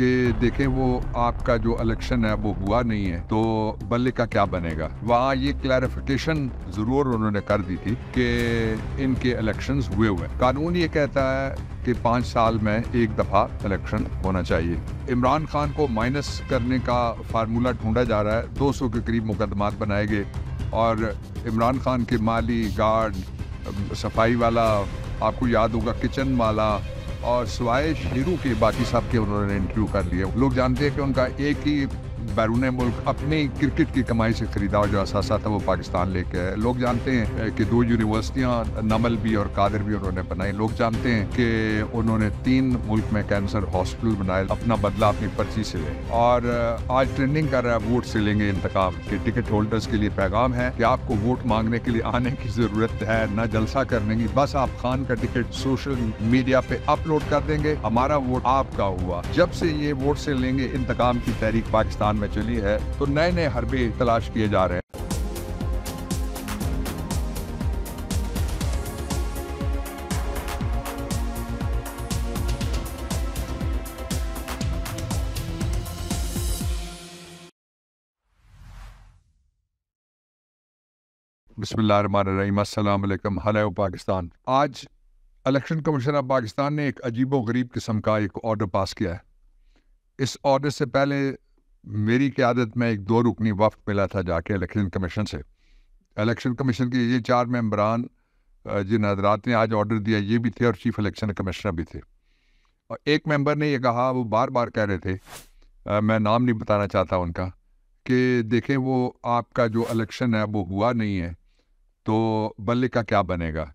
कि देखें वो आपका जो इलेक्शन है वो हुआ नहीं है तो बल्ले का क्या बनेगा वहाँ ये क्लैरिफिकेशन जरूर उन्होंने कर दी थी कि इनके इलेक्शन हुए हुए कानून ये कहता है कि पाँच साल में एक दफ़ा इलेक्शन होना चाहिए इमरान खान को माइनस करने का फार्मूला ढूंढा जा रहा है दो सौ के करीब मुकदमात बनाए गए और इमरान खान के माली गार्ड सफाई वाला आपको याद होगा किचन वाला और सिवाय शीरू के बाकी सबके के उन्होंने इंटरव्यू कर लिए लोग जानते हैं कि उनका एक ही बैरून मुल्क अपने क्रिकेट की कमाई से खरीदा जो असासा था वो पाकिस्तान लेके आए लोग जानते हैं कि दो यूनिवर्सिटियाँ नमल भी और कादिर भी उन्होंने बनाई लोग जानते हैं कि उन्होंने तीन मुल्क में कैंसर हॉस्पिटल बनाए अपना बदला अपनी पर्ची से लें और आज ट्रेंडिंग कर रहा है वोट से लेंगे इंतकाम के टिकट होल्डर्स के लिए पैगाम है कि आपको वोट मांगने के लिए आने की जरूरत है न जलसा करने की बस आप खान का टिकट सोशल मीडिया पे अपलोड कर देंगे हमारा वोट आपका हुआ जब से ये वोट से लेंगे इंतकाम की तहरीक पाकिस्तान मैदान में चली है तो नए नए हरबे तलाश किए जा रहे हैं बसमिलकुम हलो पाकिस्तान आज इलेक्शन कमीशन ऑफ पाकिस्तान ने एक अजीबो गरीब किस्म का एक ऑर्डर पास किया है इस ऑर्डर से पहले मेरी क्यादत में एक दो रुकनी वफ़ मिला था जाके इलेक्शन कमीशन से इलेक्शन कमीशन के ये चार मेम्बरान जिन हजरात ने आज ऑर्डर दिया ये भी थे और चीफ इलेक्शन कमिश्नर भी थे और एक मेंबर ने ये कहा वो बार बार कह रहे थे आ, मैं नाम नहीं बताना चाहता उनका कि देखें वो आपका जो इलेक्शन है वो हुआ नहीं है तो बल्ले का क्या बनेगा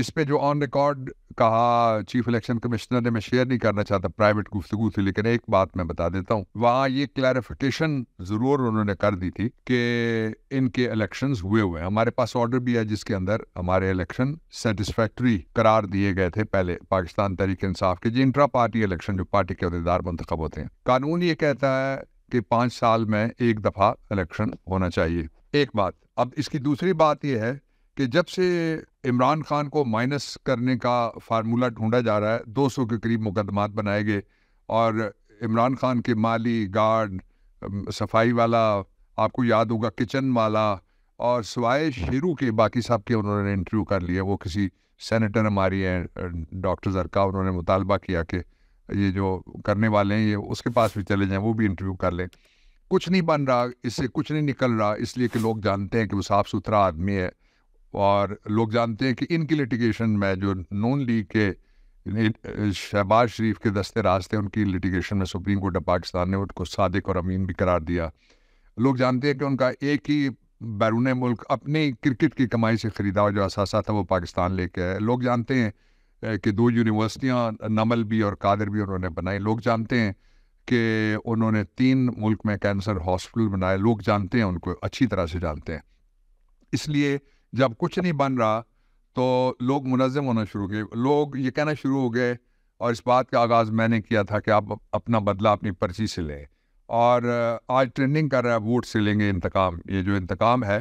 इस पे जो ऑन रिकॉर्ड कहा चीफ इलेक्शन कमिश्नर ने मैं शेयर नहीं करना चाहता प्राइवेट गुफ्तगु थी लेकिन एक बात मैं बता देता हूँ वहाँ ये क्लैरिफिकेशन जरूर उन्होंने कर दी थी कि इनके इलेक्शंस हुए हुए हैं हमारे पास ऑर्डर भी है जिसके अंदर हमारे इलेक्शन सेटिस्फैक्ट्री करार दिए गए थे पहले पाकिस्तान तरीके इंसाफ के जी इंट्रा पार्टी इलेक्शन जो पार्टी के अहदेदार मंतखब होते हैं कानून ये कहता है कि पांच साल में एक दफ़ा इलेक्शन होना चाहिए एक बात अब इसकी दूसरी बात यह है कि जब से इमरान खान को माइनस करने का फार्मूला ढूंढा जा रहा है 200 के करीब मुकदमात बनाए गए और इमरान खान के माली गार्ड सफाई वाला आपको याद होगा किचन वाला और सवाए शेरू के बाकी साहब के उन्होंने इंटरव्यू कर लिया वो किसी सेनेटर हमारी हैं डॉक्टर जरका उन्होंने मुतालबा किया कि ये जो करने वाले हैं ये उसके पास भी चले जाएं वो भी इंटरव्यू कर लें कुछ नहीं बन रहा इससे कुछ नहीं निकल रहा इसलिए कि लोग जानते हैं कि वो साफ़ सुथरा आदमी है और लोग जानते हैं कि इनकी लिटिगेशन में जो नून लीग के शहबाज शरीफ के दस्ते राज थे उनकी लिटिगेशन में सुप्रीम कोर्ट ऑफ पाकिस्तान ने उनको सादिक और अमीन भी करार दिया लोग जानते हैं कि उनका एक ही बैरून मुल्क अपने क्रिकेट की कमाई से ख़रीदा हुआ जो असासा था वो पाकिस्तान लेके आए लोग जानते हैं कि दो यूनिवर्सिटियाँ नमल भी और कादर भी उन्होंने बनाई लोग जानते हैं कि उन्होंने तीन मुल्क में कैंसर हॉस्पिटल बनाए लोग जानते हैं उनको अच्छी तरह से जानते हैं इसलिए जब कुछ नहीं बन रहा तो लोग मुनज़म होना शुरू किए लोग ये कहना शुरू हो गए और इस बात का आगाज़ मैंने किया था कि आप अपना बदला अपनी पर्ची से लें और आज ट्रेंडिंग कर रहा है वोट से लेंगे इंतकाम ये जो इंतकाम है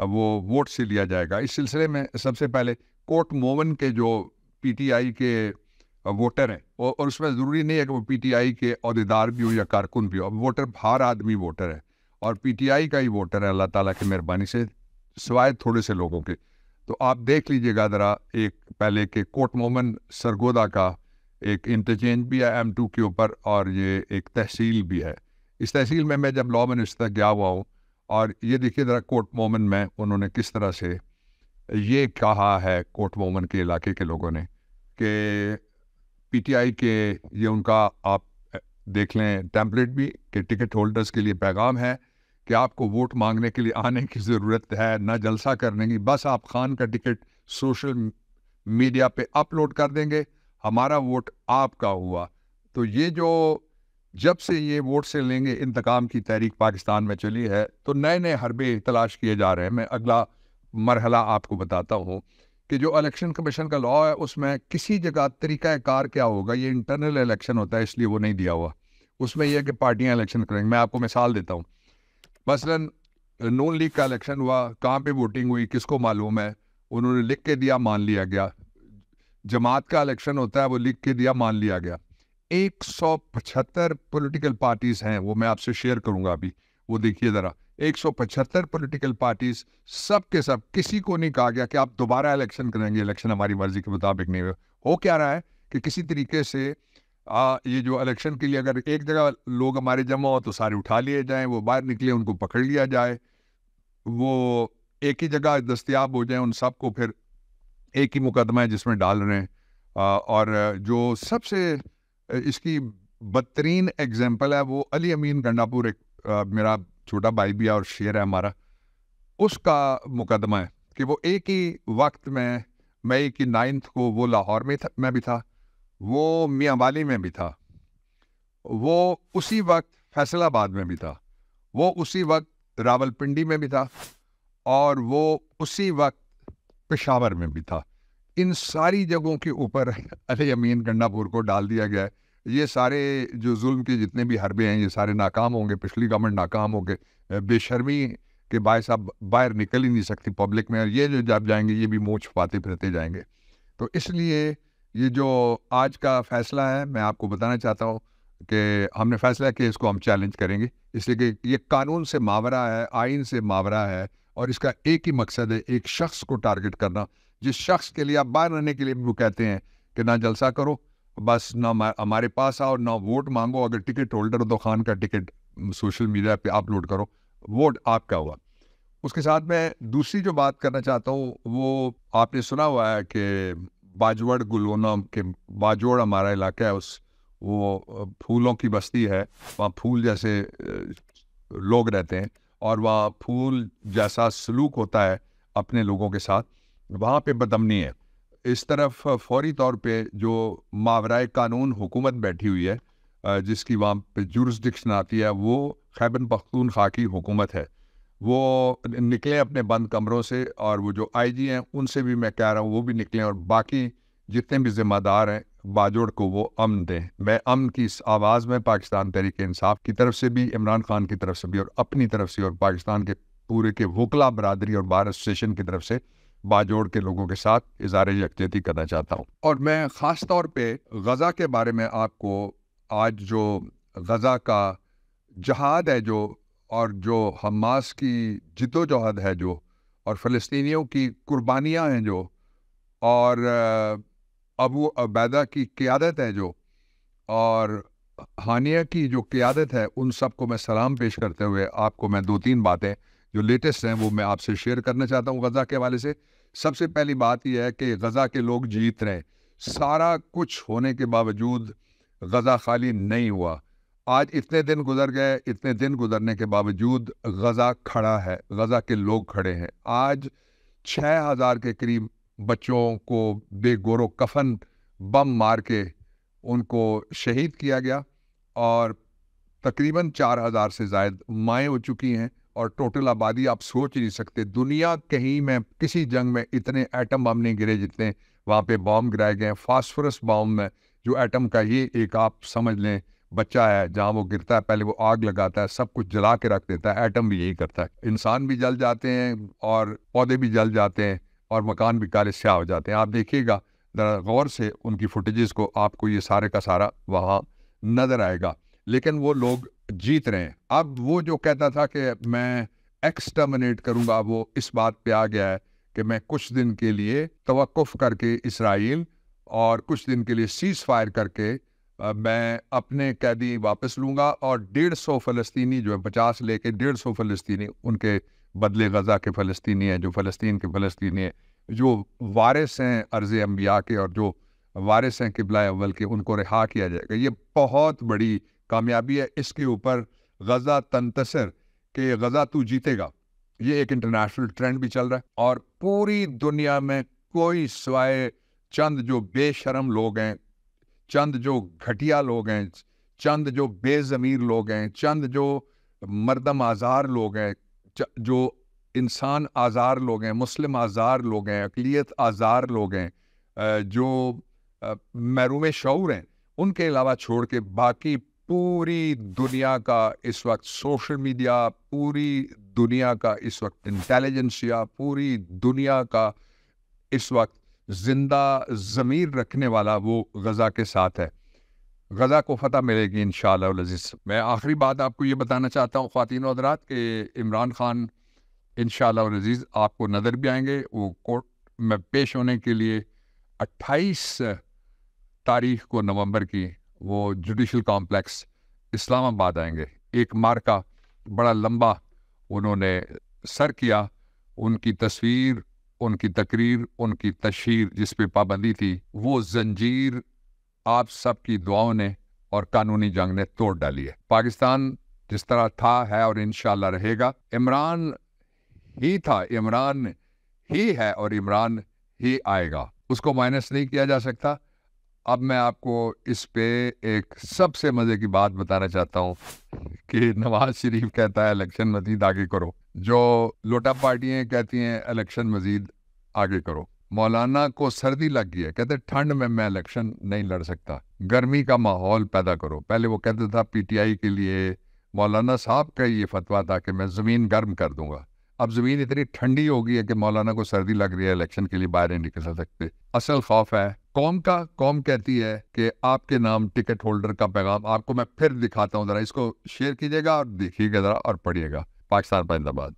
वो वोट से लिया जाएगा इस सिलसिले में सबसे पहले कोर्ट मोवन के जो पीटीआई के वोटर हैं और उसमें ज़रूरी नहीं है कि वो पीटीआई के अहदेदार भी हो या कारकुन भी हो अब वोटर हर आदमी वोटर है और पीटीआई का ही वोटर है अल्लाह ताला की मेहरबानी से सिवाय थोड़े से लोगों के तो आप देख लीजिएगा ज़रा एक पहले के कोट मोमन सरगोदा का एक इंटरचेंज भी है एम टू के ऊपर और ये एक तहसील भी है इस तहसील में मैं जब लॉ मिनिस्टर गया हुआ हूँ और ये देखिए ज़रा कोट मोमन में उन्होंने किस तरह से ये कहा है कोट मोमन के इलाके के लोगों ने कि पीटीआई के ये उनका आप देख लें टैंपलेट भी कि टिकट होल्डर्स के लिए पैगाम है कि आपको वोट मांगने के लिए आने की ज़रूरत है ना जलसा करने की बस आप खान का टिकट सोशल मीडिया पे अपलोड कर देंगे हमारा वोट आपका हुआ तो ये जो जब से ये वोट से लेंगे इंतकाम की तहरीक पाकिस्तान में चली है तो नए नए हरबे तलाश किए जा रहे हैं मैं अगला मरहला आपको बताता हूँ कि जो इलेक्शन कमीशन का लॉ है उसमें किसी जगह तरीका कार क्या होगा ये इंटरनल इलेक्शन होता है इसलिए वो नहीं दिया हुआ उसमें यह है कि पार्टियां इलेक्शन करेंगे मैं आपको मिसाल देता हूँ मसलन नून लीग का इलेक्शन हुआ कहाँ पे वोटिंग हुई किसको मालूम है उन्होंने लिख के दिया मान लिया गया जमात का इलेक्शन होता है वो लिख के दिया मान लिया गया एक सौ पचहत्तर पोलिटिकल पार्टीज हैं वो मैं आपसे शेयर करूंगा अभी वो देखिए ज़रा एक सौ पचहत्तर पोलिटिकल पार्टीज सब के सब किसी को नहीं कहा गया कि आप दोबारा इलेक्शन करेंगे इलेक्शन हमारी मर्जी के मुताबिक नहीं हो क्या रहा है कि किसी तरीके से आ, ये जो इलेक्शन के लिए अगर एक जगह लोग हमारे जमा हो तो सारे उठा लिए जाएं वो बाहर निकले उनको पकड़ लिया जाए वो एक ही जगह दस्तियाब हो जाए उन सबको फिर एक ही मुकदमा है जिसमें डाल रहे हैं आ, और जो सबसे इसकी बदतरीन एग्जाम्पल है वो अली अमीन गंडापुर एक आ, मेरा छोटा भाई भी है और शेर है हमारा उसका मुकदमा है कि वो एक ही वक्त में मई की नाइन्थ को वो लाहौर में था मैं भी था वो मियाँ वाली में भी था वो उसी वक्त फैसलाबाद में भी था वो उसी वक्त रावलपिंडी में भी था और वो उसी वक्त पेशावर में भी था इन सारी जगहों के ऊपर अली अमीन गंडापुर को डाल दिया गया है ये सारे जो जुल्म के जितने भी हरबे हैं ये सारे नाकाम होंगे पिछली गवर्नमेंट नाकाम होंगे बेशर्मी के बायस आप बाहर निकल ही नहीं सकती पब्लिक में और ये जो जब जाएंगे ये भी मोच पाते फिरते जाएंगे तो इसलिए ये जो आज का फैसला है मैं आपको बताना चाहता हूँ कि हमने फैसला किया इसको हम चैलेंज करेंगे इसलिए कि ये कानून से मावरा है आइन से मावरा है और इसका एक ही मकसद है एक शख्स को टारगेट करना जिस शख्स के लिए आप बाहर रहने के लिए भी वो कहते हैं कि ना जलसा करो बस ना हमारे पास आओ ना वोट मांगो अगर टिकट होल्डर दो खान का टिकट सोशल मीडिया पे अपलोड करो वोट आपका हुआ उसके साथ मैं दूसरी जो बात करना चाहता हूँ वो आपने सुना हुआ है कि बाजवड़ गुलवना के बाजवड़ हमारा इलाका है उस वो फूलों की बस्ती है वहाँ फूल जैसे लोग रहते हैं और वहाँ फूल जैसा सलूक होता है अपने लोगों के साथ वहाँ पे बदमनी है इस तरफ फौरी तौर पे जो मावराए कानून हुकूमत बैठी हुई है जिसकी वहाँ पे जुर्स आती है वो पख्तून खा की हुकूमत है वो निकले अपने बंद कमरों से और वो जो आईजी हैं उनसे भी मैं कह रहा हूँ वो भी निकलें और बाकी जितने भी जिम्मेदार हैं बाजोड़ को वो अमन दें मैं अमन की इस आवाज़ में पाकिस्तान तहरीक इंसाफ की तरफ से भी इमरान खान की तरफ से भी और अपनी तरफ से और पाकिस्तान के पूरे के वकला बरदरी और बार एसोसिएशन की तरफ से बाजोड़ के लोगों के साथ इजार यकजहती करना चाहता हूँ और मैं ख़ास तौर पर गज़ा के बारे में आपको आज जो गज़ा का जहाद है जो और जो हमास की जिदोजहद है जो और फ़लस्तियों की कुर्बानियाँ हैं जो और अबू अबैदा की क़्यादत है जो और हानिया की जो क़्यादत है उन सब को मैं सलाम पेश करते हुए आपको मैं दो तीन बातें जो लेटेस्ट हैं वो मैं आपसे शेयर करना चाहता हूँ गज़ा के हवाले से सबसे पहली बात यह है कि गज़ा के लोग जीत रहे सारा कुछ होने के बावजूद गज़ा खाली नहीं हुआ आज इतने दिन गुजर गए इतने दिन गुजरने के बावजूद गज़ा खड़ा है गज़ा के लोग खड़े हैं आज छः हज़ार के करीब बच्चों को बेगोरो कफन बम मार के उनको शहीद किया गया और तकरीबन चार हज़ार से जायद माएँ हो चुकी हैं और टोटल आबादी आप सोच नहीं सकते दुनिया कहीं में किसी जंग में इतने एटम बम नहीं गिरे जितने वहाँ पे बॉम्ब गिराए गए हैं फास्फोरस बॉम्ब में जो एटम का ये एक आप समझ लें बच्चा है जहाँ वो गिरता है पहले वो आग लगाता है सब कुछ जला के रख देता है एटम भी यही करता है इंसान भी जल जाते हैं और पौधे भी जल जाते हैं और मकान भी काले स्याह हो जाते हैं आप देखिएगा ज़रा गौर से उनकी फुटेजेस को आपको ये सारे का सारा वहाँ नज़र आएगा लेकिन वो लोग जीत रहे हैं अब वो जो कहता था कि मैं एक्सटर्मिनेट करूँगा वो इस बात पर आ गया है कि मैं कुछ दिन के लिए तवक़ करके इसराइल और कुछ दिन के लिए सीज़ फायर करके मैं अपने कैदी वापस लूँगा और डेढ़ सौ फ़लस्तनी जो है पचास लेके डेढ़ सौ फ़लस्तनी उनके बदले गज़ा के फ़लस्तनी हैं जो फ़लस्तीन के फ़लस्तनी हैं जो वारिस हैं अर्ज़ अम्बिया के और जो वारिस हैं किबला अव्वल के उनको रिहा किया जाएगा ये बहुत बड़ी कामयाबी है इसके ऊपर गज़ा तंतसर के गज़ा तू जीतेगा ये एक इंटरनेशनल ट्रेंड भी चल रहा है और पूरी दुनिया में कोई सवाए चंद जो बेशरम लोग हैं चंद जो घटिया लोग हैं चंद जो बेज़मीर लोग हैं चंद जो मर्दम आज़ार लोग हैं जो इंसान आज़ार लोग हैं मुस्लिम आज़ार लोग हैं अकलीत आज़ार लोग हैं जो महरूम शौर हैं उनके अलावा छोड़ के बाकी पूरी दुनिया का इस वक्त सोशल मीडिया पूरी दुनिया का इस वक्त इंटेलिजेंसिया पूरी दुनिया का इस वक्त जिंदा ज़मीर रखने वाला वो गज़ा के साथ है गज़ा को फ़तह मिलेगी इन शजीज़ मैं आखिरी बात आपको ये बताना चाहता हूँ खातिन हजरात के इमरान ख़ान इन शजीज़ आपको नज़र भी आएंगे वो कोर्ट में पेश होने के लिए अट्ठाईस तारीख को नवंबर की वो जुडिशल कॉम्प्लेक्स इस्लामाबाद आएंगे एक मार का बड़ा लंबा उन्होंने सर किया उनकी तस्वीर उनकी तकरीर उनकी तशहर जिस पे पाबंदी थी वो जंजीर आप सबकी दुआओं ने और कानूनी जंग ने तोड़ डाली है पाकिस्तान जिस तरह था है और इन रहेगा इमरान ही था इमरान ही है और इमरान ही आएगा उसको माइनस नहीं किया जा सकता अब मैं आपको इस पे एक सबसे मज़े की बात बताना चाहता हूँ कि नवाज शरीफ कहता है इलेक्शन मजीद आगे करो जो लोटा पार्टियां कहती हैं इलेक्शन मजीद आगे करो मौलाना को सर्दी लग गई है कहते ठंड में मैं इलेक्शन नहीं लड़ सकता गर्मी का माहौल पैदा करो पहले वो कहते था पीटीआई के लिए मौलाना साहब का ये फतवा था कि मैं ज़मीन गर्म कर दूंगा अब ज़मीन इतनी ठंडी हो गई है कि मौलाना को सर्दी लग रही है इलेक्शन के लिए बाहर नहीं निकल सकते असल खौफ है कॉम का कॉम कहती है कि आपके नाम टिकट होल्डर का पैगाम आपको मैं फिर दिखाता हूँ जरा इसको शेयर कीजिएगा और देखिएगा जरा और पढ़िएगा पाकिस्तान अहमदाबाद